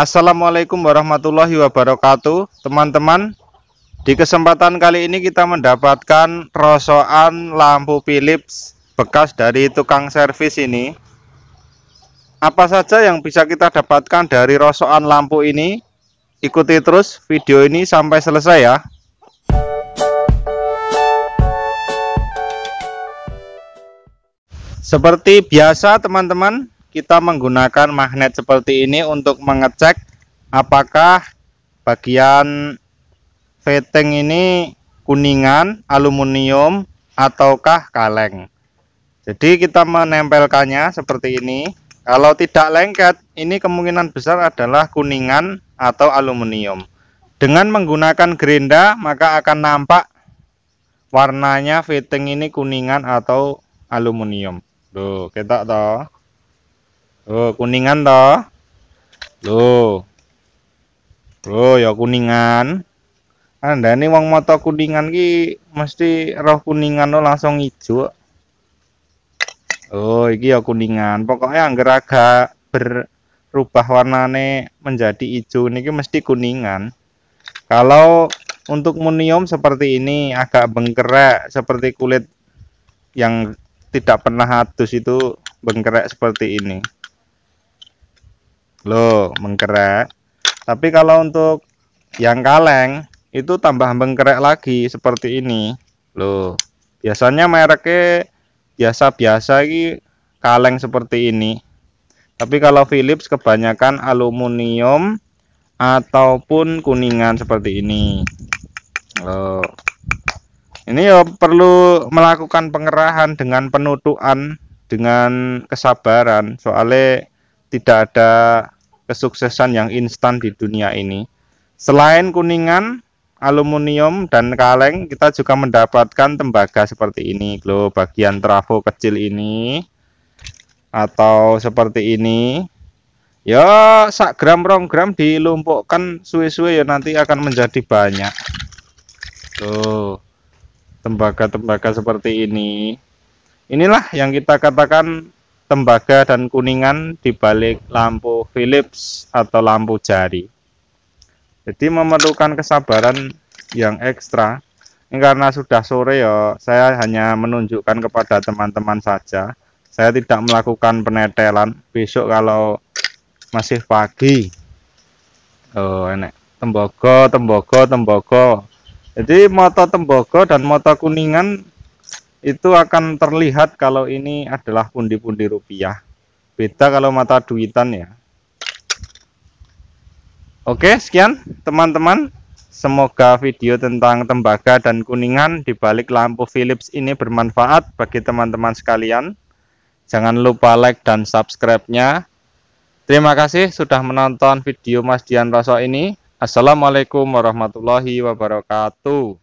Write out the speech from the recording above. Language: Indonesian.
Assalamualaikum warahmatullahi wabarakatuh teman-teman di kesempatan kali ini kita mendapatkan rosokan lampu Philips bekas dari tukang servis ini apa saja yang bisa kita dapatkan dari rosokan lampu ini ikuti terus video ini sampai selesai ya seperti biasa teman-teman kita menggunakan magnet seperti ini untuk mengecek apakah bagian fitting ini kuningan, aluminium, ataukah kaleng. Jadi kita menempelkannya seperti ini. Kalau tidak lengket, ini kemungkinan besar adalah kuningan atau aluminium. Dengan menggunakan gerinda, maka akan nampak warnanya fitting ini kuningan atau aluminium. Duh, kita tahu. Loh, kuningan toh. Loh. Loh, ya kuningan. Anda ini wong moto kuningan ki mesti roh kuningan lo langsung hijau Oh, iki ya kuningan. Pokoknya yang geraga berubah warnane menjadi hijau ini mesti kuningan. Kalau untuk munium seperti ini agak bengkerak seperti kulit yang tidak pernah hatus itu bengkerak seperti ini loh mengkerek tapi kalau untuk yang kaleng itu tambah mengkerek lagi seperti ini loh biasanya mereknya biasa-biasa ini kaleng seperti ini tapi kalau Philips kebanyakan aluminium ataupun kuningan seperti ini loh ini ya perlu melakukan pengerahan dengan penutupan dengan kesabaran soalnya tidak ada kesuksesan yang instan di dunia ini. Selain kuningan, aluminium dan kaleng, kita juga mendapatkan tembaga seperti ini, loh, bagian trafo kecil ini atau seperti ini. Ya, sak gram rong gram dilumpukkan suwe-suwe ya nanti akan menjadi banyak. Tuh. Tembaga-tembaga seperti ini. Inilah yang kita katakan tembaga dan kuningan di balik lampu Philips atau lampu jari. Jadi memerlukan kesabaran yang ekstra. Ini karena sudah sore ya, saya hanya menunjukkan kepada teman-teman saja. Saya tidak melakukan penetelan. Besok kalau masih pagi, oh enak tembogo, tembogo, tembogo. Jadi moto tembogo dan moto kuningan itu akan terlihat kalau ini adalah pundi-pundi rupiah beda kalau mata duitan ya Oke sekian teman-teman Semoga video tentang tembaga dan kuningan di balik lampu Philips ini bermanfaat bagi teman-teman sekalian. Jangan lupa like dan subscribe-nya. Terima kasih sudah menonton video Mas Dian Rosso ini. Assalamualaikum warahmatullahi wabarakatuh.